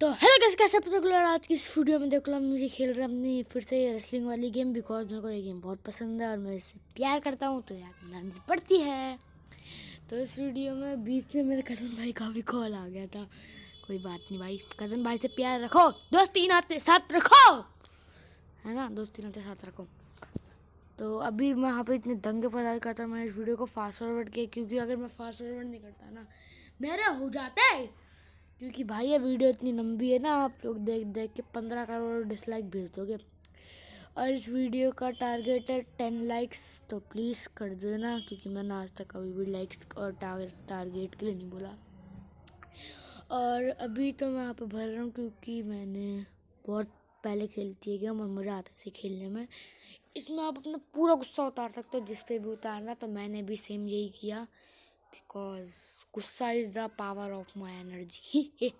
तो हेलो कैसे कैसे पसंद आज की इस वीडियो में देख लो मुझे खेल रहा अपनी फिर से ये रेसलिंग वाली गेम बिकॉज मेरे को ये गेम बहुत पसंद है और मैं इससे प्यार करता हूँ तो यार बनानी पड़ती है तो इस वीडियो में बीच में मेरे कज़न भाई का भी कॉल आ गया था कोई बात नहीं भाई कज़न भाई से प्यार रखो दोस्ती नाते साथ रखो है ना दोस्ती नाते साथ रखो तो अभी मैं यहाँ पर इतने दंगे पदार करता मैं इस वीडियो को फास्ट फॉरवर्ड किया क्योंकि अगर मैं फास्ट फॉरवर्ड नहीं करता ना मेरे हो जाते क्योंकि भाई ये वीडियो इतनी लंबी है ना आप लोग देख देख के पंद्रह करोड़ डिसलाइक भेज दोगे और इस वीडियो का टारगेट है टेन लाइक्स तो प्लीज़ कर देना क्योंकि मैंने आज तक कभी भी लाइक्स और टारगेट के लिए नहीं बोला और अभी तो मैं यहाँ पर भर रहा हूँ क्योंकि मैंने बहुत पहले खेलती है गेम और मज़ा आता है खेलने में इसमें आप अपना पूरा गुस्सा उतार सकते हो जिस पर भी उतारना तो मैंने भी सेम यही किया बिकॉज गुस्सा is the power of my energy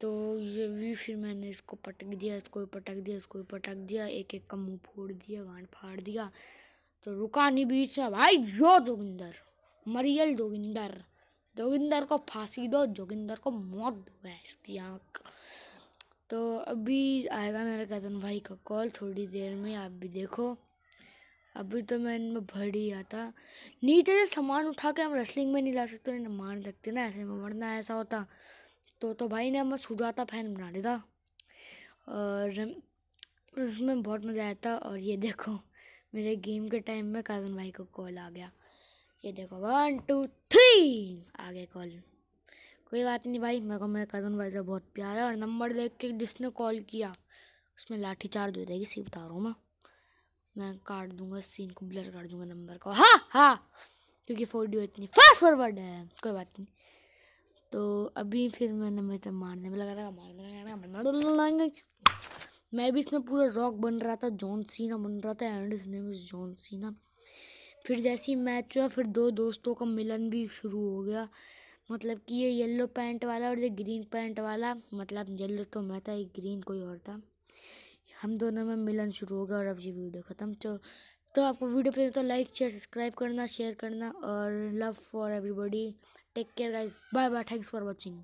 तो ये भी फिर मैंने इसको पटक दिया इसको भी पटक दिया इसको भी पटक दिया एक एक का मुँह फोड़ दिया गांड फाड़ दिया तो रुका नहीं बीच में भाई यो जोगिंदर मरियल जोगिंदर जोगिंदर को फांसी दो जोगिंदर को मौत दो इसकी आँख तो अभी आएगा मेरे कज़न भाई का कॉल थोड़ी देर में आप भी देखो अभी तो मैं इनमें भर ही आता नीचे से सामान उठा के हम रेसलिंग में नहीं ला सकते इन्हें मार सकते ना ऐसे में वरना ऐसा होता तो तो भाई ने हमें सुझाता फैन बना देता और उसमें बहुत मज़ा आया था और ये देखो मेरे गेम के टाइम में कज़न भाई को कॉल आ गया ये देखो वन टू थ्री आ गया कॉल कोई बात नहीं भाई मेरे को मेरे कज़न भाई से बहुत प्यार है और नंबर देख के जिसने कॉल किया उसमें लाठी चार्ज हो जाएगी सी बता रहा हूँ मैं मैं काट दूंगा सीन को ब्लर कर दूंगा नंबर को हाँ हाँ क्योंकि फोडियो इतनी फास्ट फॉरवर्ड है कोई बात नहीं तो अभी फिर मैंने मेरे मारने में लगा रहा मारने मैं भी इसमें पूरा रॉक बन रहा था जॉन सीना बन रहा था एंड इस जॉन सीना फिर जैसे ही मैच हुआ फिर दो दोस्तों का मिलन भी शुरू हो गया मतलब कि ये येलो पैंट वाला और ये ग्रीन पैंट वाला मतलब येलो तो मैं था ये ग्रीन कोई और था हम दोनों में मिलन शुरू होगा और अब ये वीडियो ख़त्म तो तो आपको वीडियो पसंद तो लाइक शेयर सब्सक्राइब करना शेयर करना और love for everybody take care guys bye bye thanks for watching